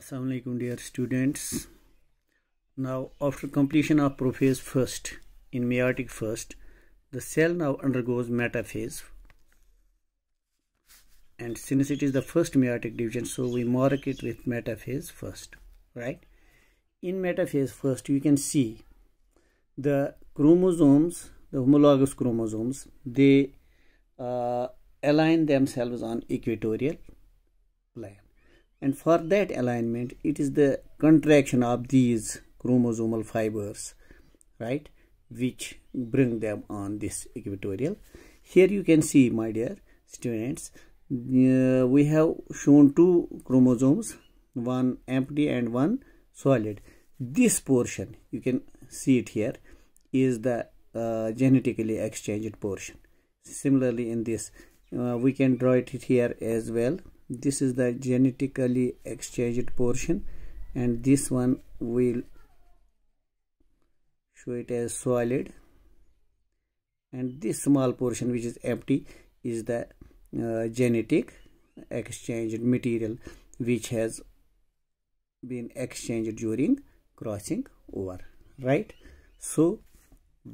Assalamualaikum dear students. Now after completion of prophase first in meiotic first, the cell now undergoes metaphase. And since it is the first meiotic division, so we mark it with metaphase first, right? In metaphase first, you can see the chromosomes, the homologous chromosomes, they uh, align themselves on equatorial plane and for that alignment it is the contraction of these chromosomal fibers right which bring them on this equatorial here you can see my dear students uh, we have shown two chromosomes one empty and one solid this portion you can see it here is the uh, genetically exchanged portion similarly in this uh, we can draw it here as well this is the genetically exchanged portion and this one will show it as solid and this small portion which is empty is the uh, genetic exchanged material which has been exchanged during crossing over right so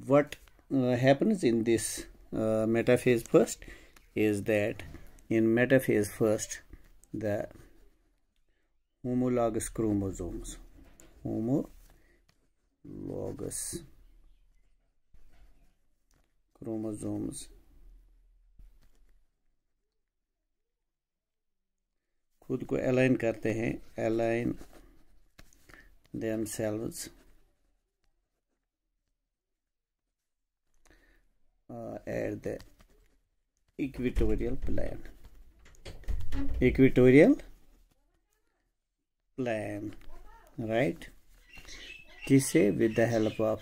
what uh, happens in this uh, metaphase first is that in metaphase first the homologous chromosomes homologous chromosomes खुद को align करते हैं align themselves at the equatorial plan equatorial plan right किसे with the help of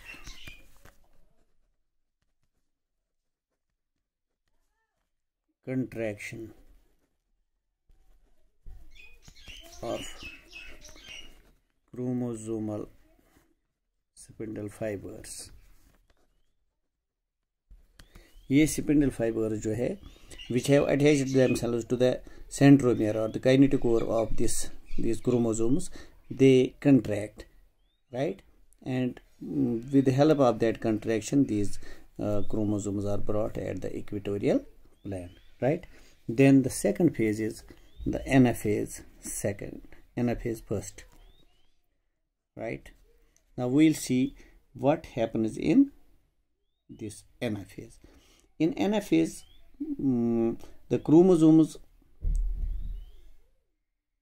contraction of chromosomal spindle fibres ये spindle fibre जो है which have attached themselves to the centromere or the kinetochore of this these chromosomes they contract right and mm, with the help of that contraction these uh, chromosomes are brought at the equatorial plane right then the second phase is the NF phase second NF phase first right now we'll see what happens in this NF phase in NF phase um, the chromosomes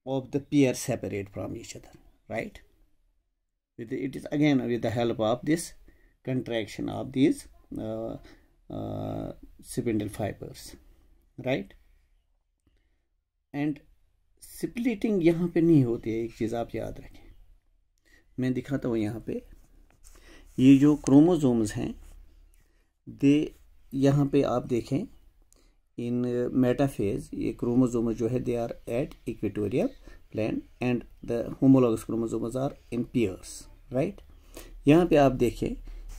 of the pair separate from each other right it is again with the help of this contraction of these uh, uh, spindle fibers right and splitting यहाँ पे नहीं होती है एक चीज़ आप याद रखें मैं दिखाता हूँ यहाँ पे ये जो क्रोमोजोम्स हैं दे यहाँ पे आप देखें इन मेटाफेज़ ये क्रोमोजोम जो है they are at equatorial plan and the homologous chromosome are in pairs right यहाँ पे आप देखें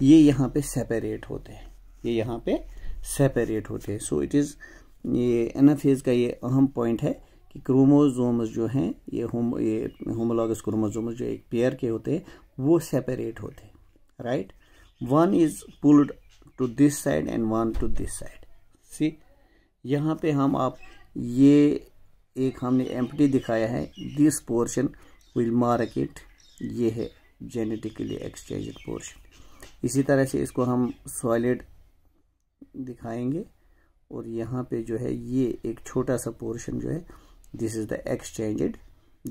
ये यहाँ पे सेपरेट होते हैं ये यहाँ पे सेपरेट होते हैं सो इट इज़ ये एनाफेज का ये अहम पॉइंट है कि क्रोमोजोम्स जो हैं ये होम ये होमोलॉगस क्रोमोजोम्स जो एक पेयर के होते हैं वो सेपरेट होते हैं right one is pulled to this side and one to this side see यहाँ पे हम आप ये एक हमने एम दिखाया है दिस पोर्शन विल मार्केट ये है जेनेटिकली एक्सचेंज पोर्शन इसी तरह से इसको हम सॉलिड दिखाएंगे और यहाँ पे जो है ये एक छोटा सा पोर्शन जो है this is the exchanged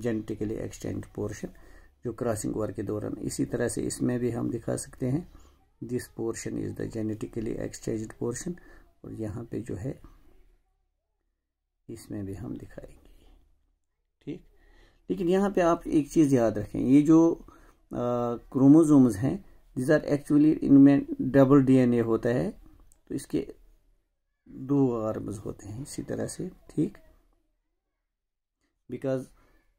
genetically exchange portion जो क्रॉसिंग ओवर के दौरान इसी तरह से इसमें भी हम दिखा सकते हैं this portion is the genetically exchange portion और यहाँ पे जो है इसमें भी हम दिखाएंगे ठीक लेकिन यहाँ पे आप एक चीज़ याद रखें ये जो क्रोमोजोम्स हैं दिज आर एक्चुअली इनमें डबल डीएनए होता है तो इसके दो आर्म्स होते हैं इसी तरह से ठीक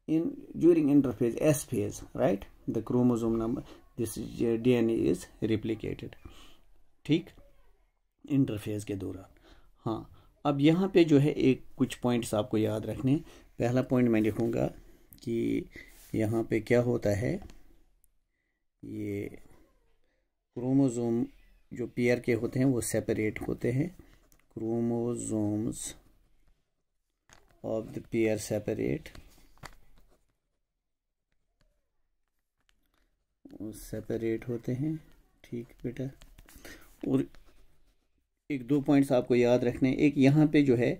in in interphase S phase right the the number this D N A replicated ठीक इंटरफेज के दौरान हाँ अब यहाँ पे जो है एक कुछ पॉइंट्स आपको याद रखने पहला पॉइंट मैं लिखूँगा कि यहाँ पे क्या होता है ये क्रोमोज़ोम जो पेयर के होते हैं वो सेपरेट होते हैं chromosomes of the pair separate separate होते हैं ठीक बेटा और एक दो पॉइंट्स आपको याद रखने एक यहाँ पे जो है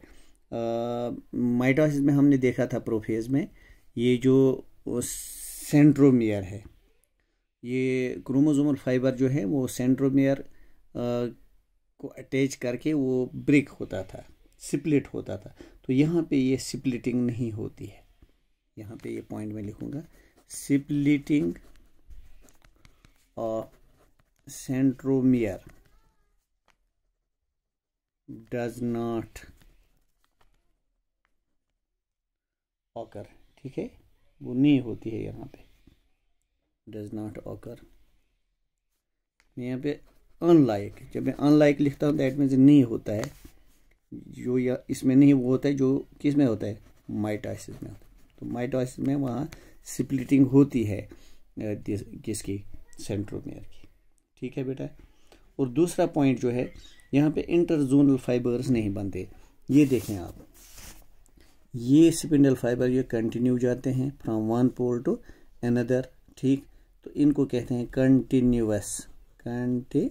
माइटोसिस में हमने देखा था प्रोफेज में ये जो सेंट्रोमियर है ये क्रोमोजोमल फाइबर जो है वो सेंट्रोमियर को अटैच करके वो ब्रेक होता था स्प्लिट होता था तो यहाँ पे ये स्प्लिटिंग नहीं होती है यहाँ पे ये पॉइंट में लिखूँगा splitting of centromere does not occur ठीक है वो नहीं होती है यहाँ पे डज नाट ऑकर यहाँ पे अनलाइक जब मैं अनलाइक लिखता हूँ दैट मीन्स नहीं होता है जो या इसमें नहीं वो होता है जो किस में होता है माइटोसिस में होता है तो माइटोसिस में वहाँ स्प्लिटिंग होती है किसकी सेंट्रोमेयर की ठीक है बेटा और दूसरा पॉइंट जो है यहाँ पे इंटरजोनल फाइबर्स नहीं बनते ये देखें आप ये स्पिंडल फाइबर ये कंटिन्यू जाते हैं from one pole to another ठीक तो इनको कहते हैं continuous continuous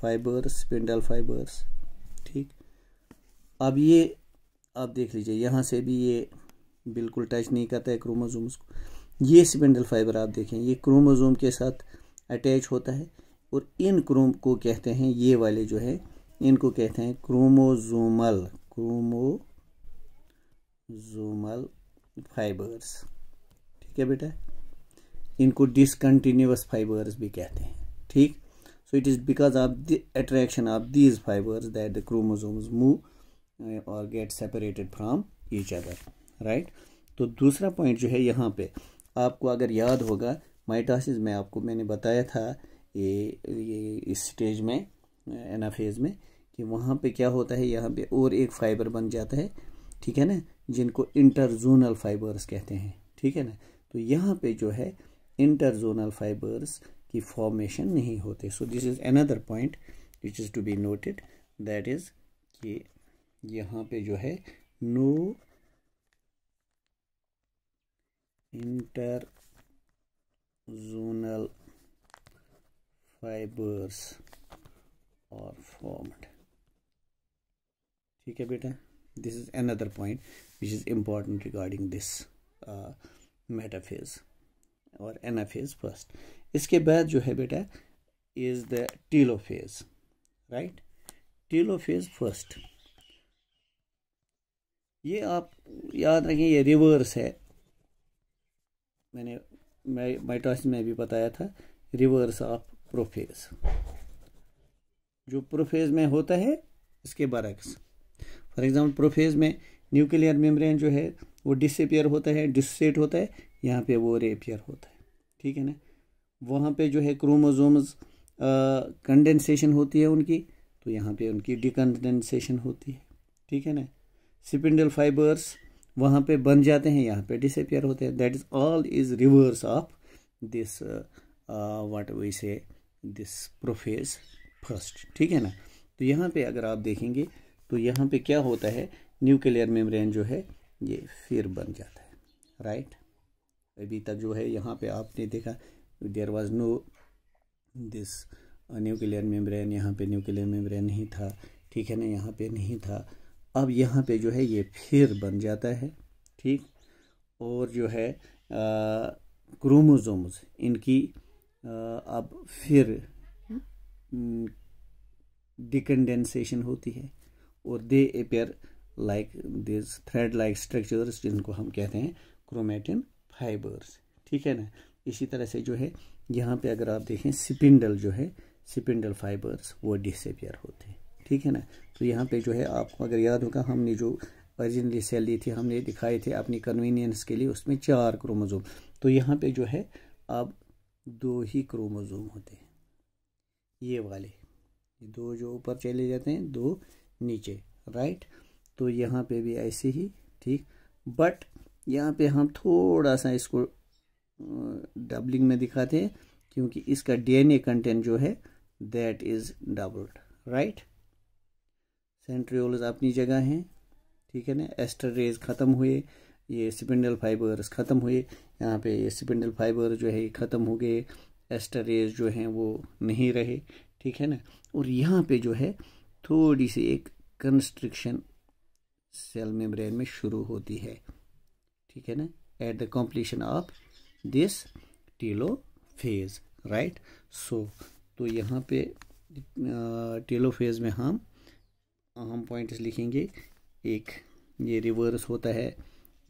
fibres spindle fibres ठीक अब ये आप देख लीजिए यहाँ से भी ये बिल्कुल टच नहीं करता है क्रोमोजोम्स को ये स्पिंडल फाइबर आप देखें ये क्रोमोजोम के साथ अटैच होता है और इन क्रोम को कहते हैं ये वाले जो है इनको कहते हैं क्रोमोजोमल क्रोमोजोमल फाइबर्स ठीक है बेटा इनको डिसकंटिन्यूस फाइबर्स भी कहते हैं ठीक so it is because of the attraction of these fibres that the chromosome move और get separated from each other right तो दूसरा पॉइंट जो है यहाँ पे आपको अगर याद होगा माइटासिस में आपको मैंने बताया था ये, ये इस स्टेज में एनाफेज में कि वहाँ पे क्या होता है यहाँ पे और एक फाइबर बन जाता है ठीक है ना जिनको इंटरजोनल फाइबर्स कहते हैं ठीक है ना तो यहाँ पे जो है इंटरजोनल फाइबर्स की फॉर्मेशन नहीं होते so this is another point which is to be noted that is कि यहाँ पे जो है no interzonal fibres are formed ठीक है बेटा this is another point which is important regarding this metaphase और एनाफेज फर्स्ट इसके बाद जो है बेटा is the telophase right telophase first ये आप याद रखें ये रिवर्स है मैंने माइटॉस में भी बताया था रिवर्स ऑफ प्रोफेज जो प्रोफेज में होता है इसके बरक्स फॉर एग्जाम्पल प्रोफेज में न्यूक्लियर मेम्ब्रेन जो है वो डिसपेयर होता है डिससेट होता है यहाँ पे वो रेपियर होता है ठीक है ना वहाँ पे जो है क्रोमोजोम्स कंडेंसेशन होती है उनकी तो यहाँ पे उनकी डिकंडेंसेशन होती है ठीक है ना स्पिंडल फाइबर्स वहाँ पे बन जाते हैं यहाँ पे डिसपेयर होते हैं that is all is reverse of this what we say this prophase first ठीक है ना तो यहाँ पे अगर आप देखेंगे तो यहाँ पे क्या होता है न्यूक्लियर मेम्ब्रेन जो है ये फिर बन जाता है राइट अभी तक जो है यहाँ पे आपने देखा there was no this nuclear membrane यहाँ पे न्यूक्लियर मेम्ब्रेन नहीं था ठीक है ना यहाँ पे नहीं था अब यहाँ पे जो है ये फिर बन जाता है ठीक और जो है क्रोमोजोम्स uh, इनकी अब फिर डिकंडेंसेशन हाँ? होती है और they appear like this thread like structures जिनको हम कहते हैं क्रोमेटिन फाइबर्स ठीक है ना इसी तरह से जो है यहाँ पे अगर आप देखें स्पिंडल जो है स्पिंडल फाइबर्स वो डिसअपेयर होते हैं ठीक है ना तो यहाँ पे जो है आपको अगर याद होगा हमने जो ओरिजिनली सेल ली थी हमने दिखाए थे अपनी कन्वीनियंस के लिए उसमें चार क्रोमोजोम तो यहाँ पे जो है आप दो ही क्रोमोज़ोम होते हैं ये वाले दो जो ऊपर चले जाते हैं दो नीचे राइट तो यहाँ पे भी ऐसे ही ठीक बट यहाँ पे हम थोड़ा सा इसको डबलिंग में दिखाते हैं क्योंकि इसका डीएनए कंटेंट जो है that is doubled right centrioles अपनी जगह हैं ठीक है ना एस्टर रेज ख़त्म हुए ये स्पिंडल फाइबर्स ख़त्म हुए यहाँ पे स्पिंडल फाइबर जो है ख़त्म हो गए एस्टरेज जो हैं वो नहीं रहे ठीक है ना और यहाँ पे जो है थोड़ी सी एक कंस्ट्रिक्शन सेल मेम्ब्रेन में शुरू होती है ठीक है ना at the completion of this telophase right so तो यहाँ पे टीलो फेज में हम हम पॉइंट्स लिखेंगे एक ये रिवर्स होता है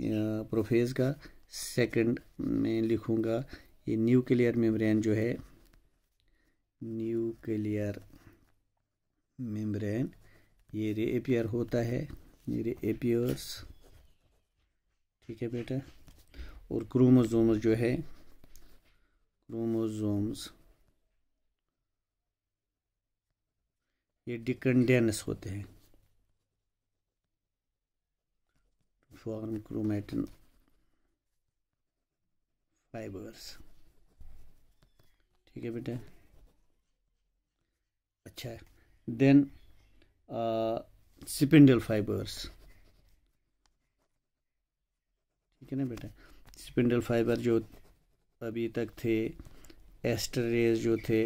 प्रोफेज का सेकंड में लिखूंगा ये न्यूक्लियर मेम्ब्रेन जो है न्यूक्लियर मेम्ब्रेन ये रे होता है ये रे ठीक है बेटा और क्रोमोजोम्स जो है क्रोमोजोम्स ये डिकंडेंस होते हैं फॉर्म क्रोमेटिन फाइबर्स ठीक है बेटे अच्छा है देन स्पिंडल फाइबर्स ठीक है ना बेटा स्पिंडल फाइबर जो अभी तक थे एस्टरेज जो थे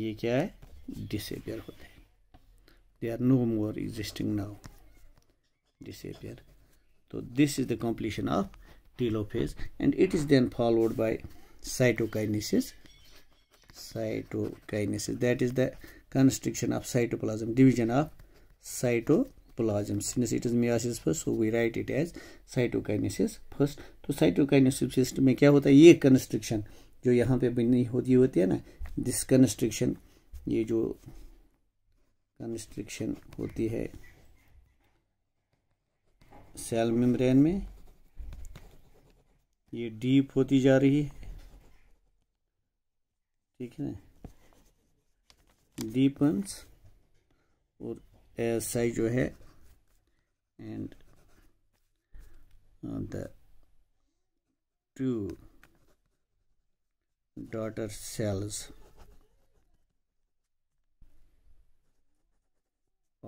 ये क्या है डिसपियर होते हैं they are no more existing now disappear तो this is the completion of telophase and it is then followed by cytokinesis cytokinesis that is the constriction of cytoplasm division of cytoplasm since it is meiosis first so we write it as cytokinesis first to so cytokinesis system में kya hota hai ye constriction jo yahan pe bani hoti hoti hai na this constriction ye jo constriction hoti hai cell membrane में ये deep होती जा रही है ठीक है deep once और आई जो है and the two daughter cells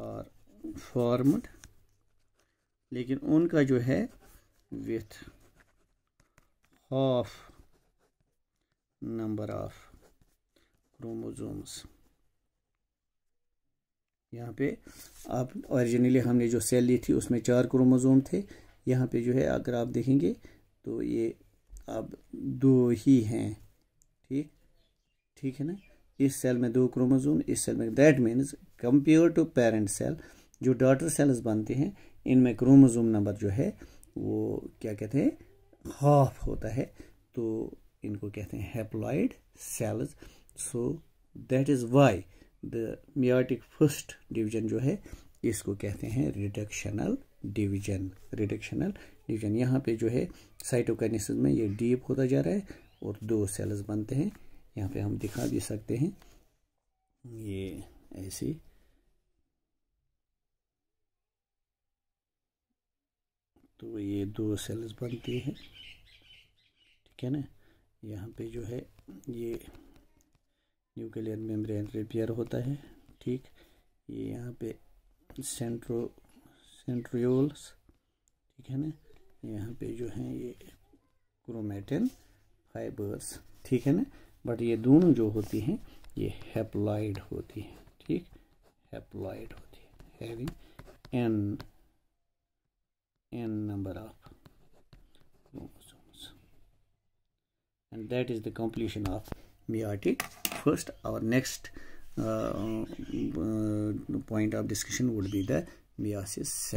are formed लेकिन उनका जो है with half number of chromosomes यहाँ पे आप ओरिजिनली हमने जो सेल ली थी उसमें चार क्रोमोजोम थे यहाँ पे जो है अगर आप देखेंगे तो ये अब दो ही हैं ठीक ठीक है ना इस सेल में दो क्रोमोजोम इस सेल में that means compare to parent cell जो डॉटर सेल्स बनते हैं इनमें क्रोमोजोम नंबर जो है वो क्या कहते हैं हाफ होता है तो इनको कहते हैं haploid cells so that is why the meiotic first division जो है इसको कहते हैं रिडक्शनल डिवीजन रिडक्शनल डिवीजन यहाँ पे जो है साइटोकैनिस में ये डीप होता जा रहा है और दो सेल्स बनते हैं यहाँ पे हम दिखा भी सकते हैं ये ऐसी तो ये दो सेल्स बनती हैं ठीक है ना यहाँ पे जो है ये न्यूक्लियर मेम्ब्रेन रिपेयर होता है ठीक ये यहाँ पे सेंट्रो सेंट्रियोल्स ठीक है ना यहाँ पे जो है ये क्रोमेटिन फाइबर्स ठीक है ना बट ये दोनों जो होती हैं ये हेप्लॉइड होती हैं ठीक हेप्लॉइड होती है having an n number of chromosomes and that is the completion of meiotic first our next uh, uh, point of discussion would be the meiosis